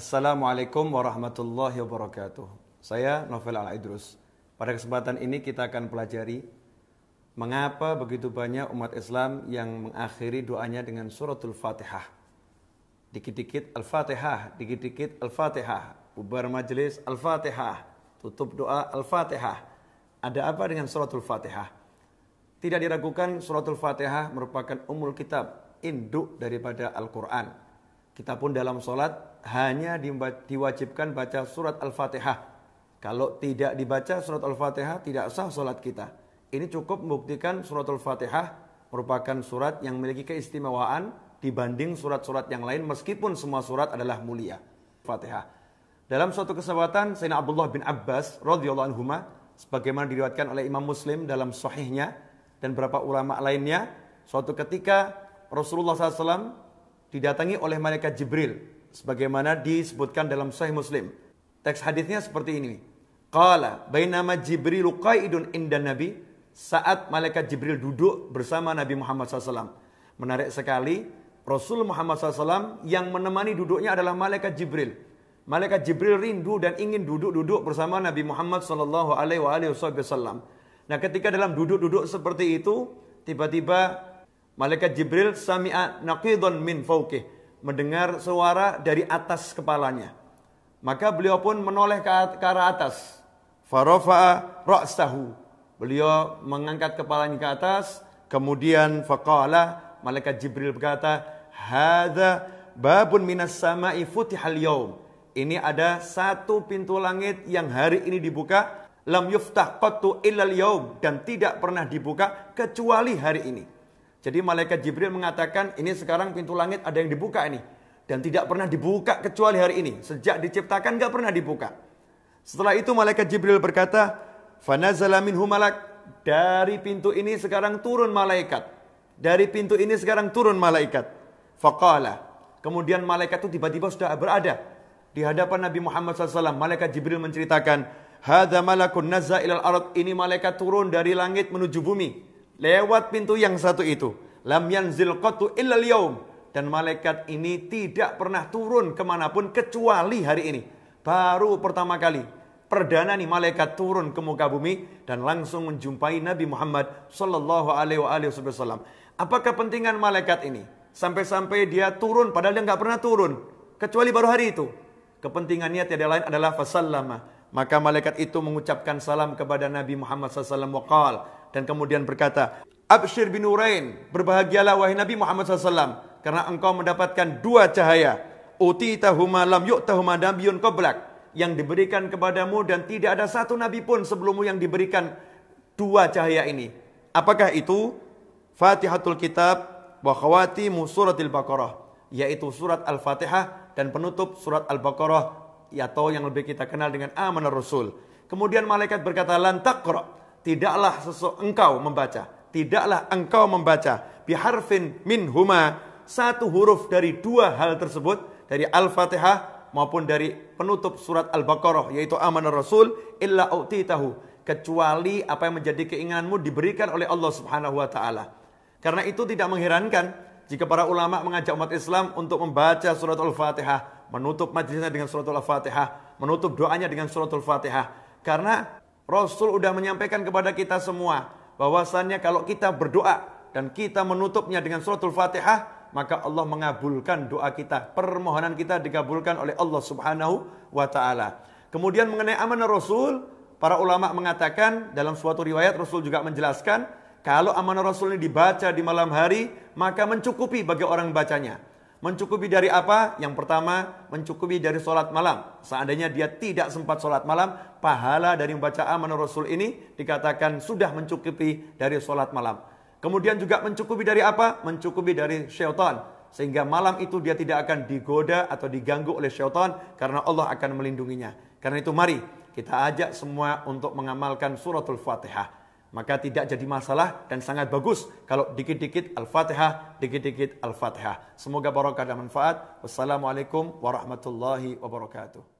Assalamualaikum warahmatullahi wabarakatuh. Saya Novel Al-Idrus. Pada kesempatan ini kita akan pelajari mengapa begitu banyak umat Islam yang mengakhiri doanya dengan suratul Fatihah. Dikit-dikit Al-Fatihah, dikit-dikit Al-Fatihah, ubar majelis Al-Fatihah, tutup doa Al-Fatihah. Ada apa dengan suratul Fatihah? Tidak diragukan suratul Fatihah merupakan umul kitab, induk daripada Al-Qur'an kita pun dalam sholat hanya diwajibkan baca surat Al-Fatihah. Kalau tidak dibaca surat Al-Fatihah tidak sah sholat kita. Ini cukup membuktikan surat Al-Fatihah merupakan surat yang memiliki keistimewaan dibanding surat-surat yang lain meskipun semua surat adalah mulia. Fatihah. Dalam suatu kesempatan Sayyidina Abdullah bin Abbas radhiyallahu anhu sebagaimana diriwayatkan oleh Imam Muslim dalam sahihnya dan beberapa ulama lainnya, suatu ketika Rasulullah SAW didatangi oleh malaikat Jibril sebagaimana disebutkan dalam Sahih Muslim. Teks hadisnya seperti ini. Qala bainama Jibril qaidun inda Nabi saat malaikat Jibril duduk bersama Nabi Muhammad SAW. Menarik sekali, Rasul Muhammad SAW yang menemani duduknya adalah malaikat Jibril. Malaikat Jibril rindu dan ingin duduk-duduk bersama Nabi Muhammad SAW. Nah ketika dalam duduk-duduk seperti itu, tiba-tiba Malaikat Jibril sami'a naqidun min fauqih, mendengar suara dari atas kepalanya. Maka beliau pun menoleh ke arah atas. Farofa'a ra'stahu. Beliau mengangkat kepalanya ke atas, kemudian faqala malaikat Jibril berkata, "Hadza babun minas sama'i futihal yawm. Ini ada satu pintu langit yang hari ini dibuka lam yuftah qattu illal yawm. dan tidak pernah dibuka kecuali hari ini. Jadi malaikat Jibril mengatakan ini sekarang pintu langit ada yang dibuka ini. Dan tidak pernah dibuka kecuali hari ini. Sejak diciptakan gak pernah dibuka. Setelah itu malaikat Jibril berkata, Fanazalamin minhu malak. Dari pintu ini sekarang turun malaikat. Dari pintu ini sekarang turun malaikat. Faqala. Kemudian malaikat itu tiba-tiba sudah berada di hadapan Nabi Muhammad SAW. Malaikat Jibril menceritakan, Hada malakun nazza ilal arad. Ini malaikat turun dari langit menuju bumi lewat pintu yang satu itu. Lam yanzil qatu illa Dan malaikat ini tidak pernah turun kemanapun kecuali hari ini. Baru pertama kali. Perdana nih malaikat turun ke muka bumi dan langsung menjumpai Nabi Muhammad Sallallahu Alaihi Wasallam. Apa kepentingan malaikat ini? Sampai-sampai dia turun padahal dia nggak pernah turun. Kecuali baru hari itu. Kepentingannya tiada lain adalah fasallama. Maka malaikat itu mengucapkan salam kepada Nabi Muhammad SAW. Waqal, dan kemudian berkata, Abshir bin Urain, berbahagialah wahai Nabi Muhammad SAW, karena engkau mendapatkan dua cahaya. Uti tahuma lam yuk tahuma nabiun koblak, Yang diberikan kepadamu dan tidak ada satu Nabi pun sebelummu yang diberikan dua cahaya ini. Apakah itu? Fatihatul Kitab wa khawatimu suratil Baqarah. Yaitu surat Al-Fatihah dan penutup surat Al-Baqarah. Atau yang lebih kita kenal dengan Amanah Rasul. Kemudian malaikat berkata, Lantakro tidaklah sesok engkau membaca, tidaklah engkau membaca biharfin min huma satu huruf dari dua hal tersebut dari Al-Fatihah maupun dari penutup surat Al-Baqarah yaitu amanah Rasul illa utitahu kecuali apa yang menjadi keinginanmu diberikan oleh Allah Subhanahu wa taala. Karena itu tidak mengherankan jika para ulama mengajak umat Islam untuk membaca surat Al-Fatihah, menutup majelisnya dengan surat Al-Fatihah, menutup doanya dengan surat Al-Fatihah. Karena Rasul sudah menyampaikan kepada kita semua bahwasannya kalau kita berdoa dan kita menutupnya dengan suratul Fatihah, maka Allah mengabulkan doa kita. Permohonan kita dikabulkan oleh Allah Subhanahu wa taala. Kemudian mengenai amanah Rasul, para ulama mengatakan dalam suatu riwayat Rasul juga menjelaskan kalau amanah Rasul ini dibaca di malam hari, maka mencukupi bagi orang bacanya. Mencukupi dari apa? Yang pertama, mencukupi dari sholat malam. Seandainya dia tidak sempat sholat malam, pahala dari membaca amanah Rasul ini dikatakan sudah mencukupi dari sholat malam. Kemudian juga mencukupi dari apa? Mencukupi dari syaitan. Sehingga malam itu dia tidak akan digoda atau diganggu oleh syaitan karena Allah akan melindunginya. Karena itu mari kita ajak semua untuk mengamalkan suratul fatihah maka tidak jadi masalah dan sangat bagus kalau dikit-dikit Al-Fatihah, dikit-dikit Al-Fatihah. Semoga barokah dan manfaat. Wassalamualaikum warahmatullahi wabarakatuh.